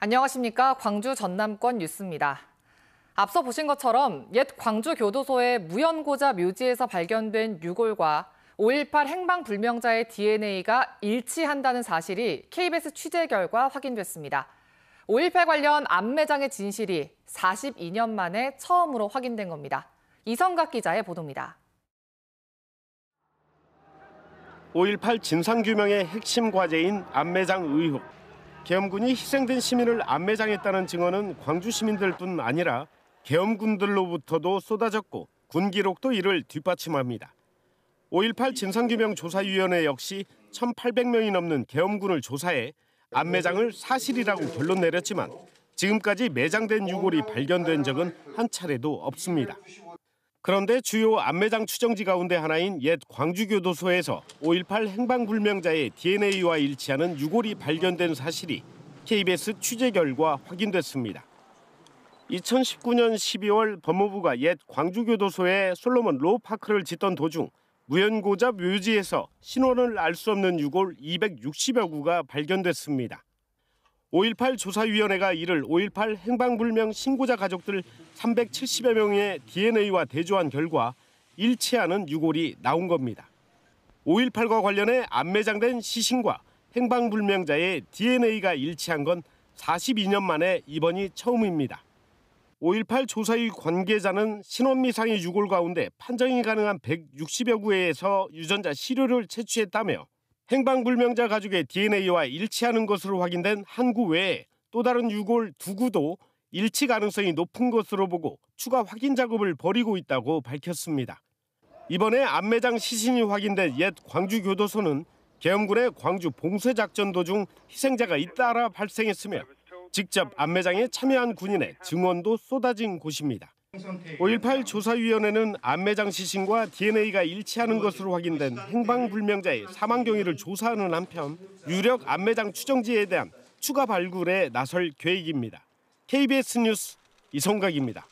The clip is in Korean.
안녕하십니까. 광주 전남권 뉴스입니다. 앞서 보신 것처럼 옛 광주교도소의 무연고자 묘지에서 발견된 유골과 5.18 행방불명자의 DNA가 일치한다는 사실이 KBS 취재 결과 확인됐습니다. 5.18 관련 안매장의 진실이 42년 만에 처음으로 확인된 겁니다. 이성각 기자의 보도입니다. 5.18 진상규명의 핵심 과제인 안매장 의혹. 계엄군이 희생된 시민을 안매장했다는 증언은 광주 시민들뿐 아니라 계엄군들로부터도 쏟아졌고 군 기록도 이를 뒷받침합니다. 5.18 진상규명 조사위원회 역시 1,800명이 넘는 계엄군을 조사해 안매장을 사실이라고 결론 내렸지만 지금까지 매장된 유골이 발견된 적은 한 차례도 없습니다. 그런데 주요 안매장 추정지 가운데 하나인 옛 광주교도소에서 5.18 행방불명자의 DNA와 일치하는 유골이 발견된 사실이 KBS 취재 결과 확인됐습니다. 2019년 12월 법무부가 옛 광주교도소에 솔로몬 로파크를 짓던 도중 무연고자 묘지에서 신원을 알 수 없는 유골 260여 구가 발견됐습니다. 5.18 조사위원회가 이를 5.18 행방불명 신고자 가족들 370여 명의 DNA와 대조한 결과 일치하는 유골이 나온 겁니다. 5.18과 관련해 안매장된 시신과 행방불명자의 DNA가 일치한 건 42년 만에 이번이 처음입니다. 5.18 조사위 관계자는 신원미상의 유골 가운데 판정이 가능한 160여 구에서 유전자 시료를 채취했다며 행방불명자 가족의 DNA와 일치하는 것으로 확인된 한 구 외에 또 다른 유골 두 구도 일치 가능성이 높은 것으로 보고 추가 확인 작업을 벌이고 있다고 밝혔습니다. 이번에 안매장 시신이 확인된 옛 광주교도소는 계엄군의 광주 봉쇄작전 도중 희생자가 잇따라 발생했으며 직접 안매장에 참여한 군인의 증언도 쏟아진 곳입니다. 5.18 조사위원회는 안매장 시신과 DNA가 일치하는 것으로 확인된 행방불명자의 사망 경위를 조사하는 한편 유력 안매장 추정지에 대한 추가 발굴에 나설 계획입니다. KBS 뉴스 이성각입니다.